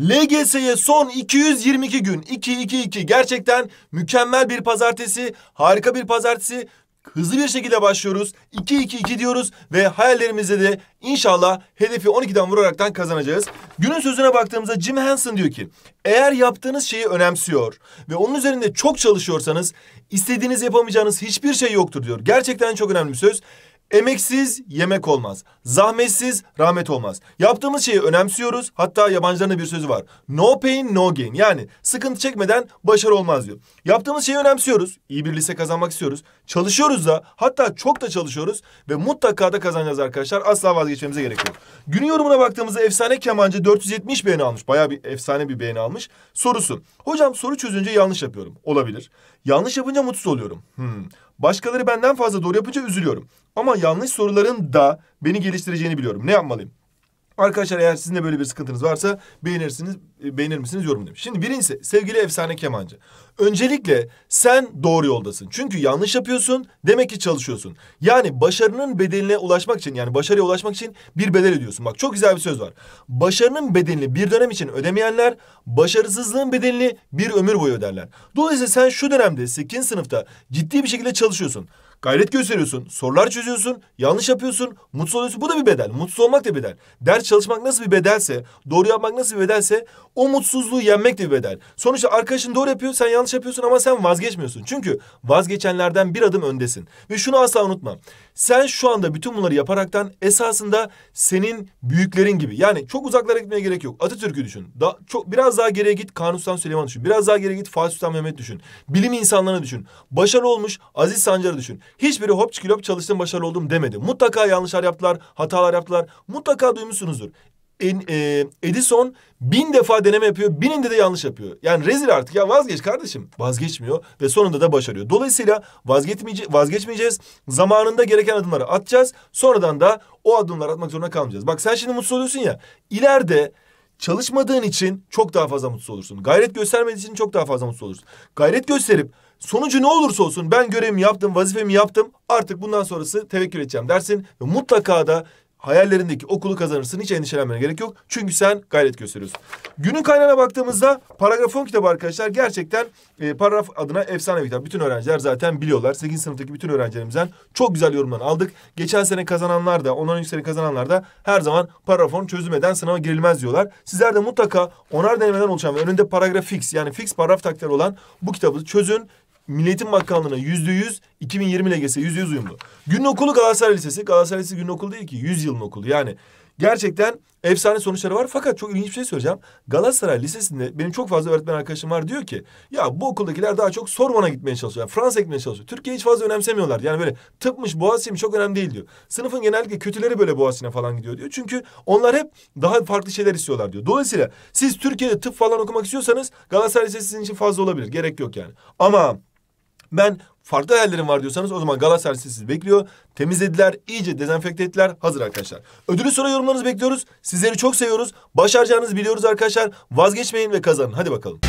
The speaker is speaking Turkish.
LGS'ye son 222 gün 222 gerçekten mükemmel bir pazartesi, harika bir pazartesi. Hızlı bir şekilde başlıyoruz. 222 diyoruz ve hayallerimizde de inşallah hedefi 12'den vuraraktan kazanacağız. Günün sözüne baktığımızda Jim Hansen diyor ki eğer yaptığınız şeyi önemsiyor ve onun üzerinde çok çalışıyorsanız istediğiniz yapamayacağınız hiçbir şey yoktur diyor. Gerçekten çok önemli bir söz. Emeksiz yemek olmaz. Zahmetsiz rahmet olmaz. Yaptığımız şeyi önemsiyoruz. Hatta yabancıların bir sözü var. No pain no gain. Yani sıkıntı çekmeden başarı olmaz diyor. Yaptığımız şeyi önemsiyoruz. İyi bir lise kazanmak istiyoruz. Çalışıyoruz da hatta çok da çalışıyoruz. Ve mutlaka da kazanacağız arkadaşlar. Asla vazgeçmemize gerek yok. Günün yorumuna baktığımızda efsane kemancı 470 beğeni almış. Baya bir efsane bir beğeni almış. Sorusu. Hocam soru çözünce yanlış yapıyorum. Olabilir. Yanlış yapınca mutsuz oluyorum. Hmm. Başkaları benden fazla doğru yapınca üzülüyorum. Ama yanlış soruların da beni geliştireceğini biliyorum. Ne yapmalıyım? Arkadaşlar eğer sizin de böyle bir sıkıntınız varsa beğenirsiniz, e, beğenir misiniz yorum demiş. Şimdi birincisi sevgili efsane kemancı. Öncelikle sen doğru yoldasın. Çünkü yanlış yapıyorsun demek ki çalışıyorsun. Yani başarının bedeline ulaşmak için yani başarıya ulaşmak için bir bedel ödüyorsun. Bak çok güzel bir söz var. Başarının bedelini bir dönem için ödemeyenler başarısızlığın bedelini bir ömür boyu öderler. Dolayısıyla sen şu dönemde 8. sınıfta ciddi bir şekilde çalışıyorsun. Gayret gösteriyorsun, sorular çözüyorsun, yanlış yapıyorsun, mutsuz oluyorsun. Bu da bir bedel. Mutsuz olmak da bedel. Ders çalışmak nasıl bir bedelse, doğru yapmak nasıl bir bedelse o mutsuzluğu yenmek de bir bedel. Sonuçta arkadaşın doğru yapıyor, sen yanlış yapıyorsun ama sen vazgeçmiyorsun. Çünkü vazgeçenlerden bir adım öndesin. Ve şunu asla unutma. Sen şu anda bütün bunları yaparaktan esasında senin büyüklerin gibi. Yani çok uzaklara gitmeye gerek yok. Atatürk'ü düşün. Da, çok, biraz daha geriye git Kanuni Sultan Süleyman düşün. Biraz daha geriye git Fatih Sultan Mehmet düşün. Bilim insanlarını düşün. Başarılı olmuş Aziz Sancar'ı düşün. Hiçbiri hop çikilop çalıştım başarılı oldum demedi. Mutlaka yanlışlar yaptılar, hatalar yaptılar. Mutlaka duymuşsunuzdur. En, e, Edison bin defa deneme yapıyor, bininde de yanlış yapıyor. Yani rezil artık ya vazgeç kardeşim. Vazgeçmiyor ve sonunda da başarıyor. Dolayısıyla vazgeçmeyece vazgeçmeyeceğiz. Zamanında gereken adımları atacağız. Sonradan da o adımları atmak zorunda kalmayacağız. Bak sen şimdi mutsuz oluyorsun ya. İleride çalışmadığın için çok daha fazla mutsuz olursun. Gayret göstermediğin için çok daha fazla mutsuz olursun. Gayret gösterip sonucu ne olursa olsun ben görevimi yaptım, vazifemi yaptım. Artık bundan sonrası tevekkül edeceğim dersin ve mutlaka da hayallerindeki okulu kazanırsın. Hiç endişelenmene gerek yok. Çünkü sen gayret gösteriyorsun. Günün kaynağına baktığımızda paragraf 10 kitabı arkadaşlar gerçekten e, paragraf adına efsane bir kitap. Bütün öğrenciler zaten biliyorlar. 8. sınıftaki bütün öğrencilerimizden çok güzel yorumlar aldık. Geçen sene kazananlar da, ondan önceki sene kazananlar da her zaman paragraf 10 çözümeden sınava girilmez diyorlar. Sizler de mutlaka onar denemeden oluşan ve önünde paragraf fix yani fix paragraf takdiri olan bu kitabı çözün Milliyetin Bakanlığı'na yüzde yüz 2020 LGS yüzde yüz uyumlu. Günün okulu Galatasaray Lisesi. Galatasaray Lisesi günün okulu değil ki. Yüz yılın okulu. Yani gerçekten efsane sonuçları var. Fakat çok ilginç bir şey söyleyeceğim. Galatasaray Lisesi'nde benim çok fazla öğretmen arkadaşım var diyor ki ya bu okuldakiler daha çok Sorbon'a gitmeye çalışıyor. Yani Fransa gitmeye çalışıyor. Türkiye hiç fazla önemsemiyorlar. Yani böyle tıpmış Boğaziçi'ymiş çok önemli değil diyor. Sınıfın genellikle kötüleri böyle Boğaziçi'ne falan gidiyor diyor. Çünkü onlar hep daha farklı şeyler istiyorlar diyor. Dolayısıyla siz Türkiye'de tıp falan okumak istiyorsanız Galatasaray Lisesi sizin için fazla olabilir. Gerek yok yani. Ama ben farklı hayallerim var diyorsanız o zaman Galatasaray sizi bekliyor. Temizlediler, iyice dezenfekte ettiler. Hazır arkadaşlar. Ödülü soru yorumlarınızı bekliyoruz. Sizleri çok seviyoruz. Başaracağınızı biliyoruz arkadaşlar. Vazgeçmeyin ve kazanın. Hadi bakalım.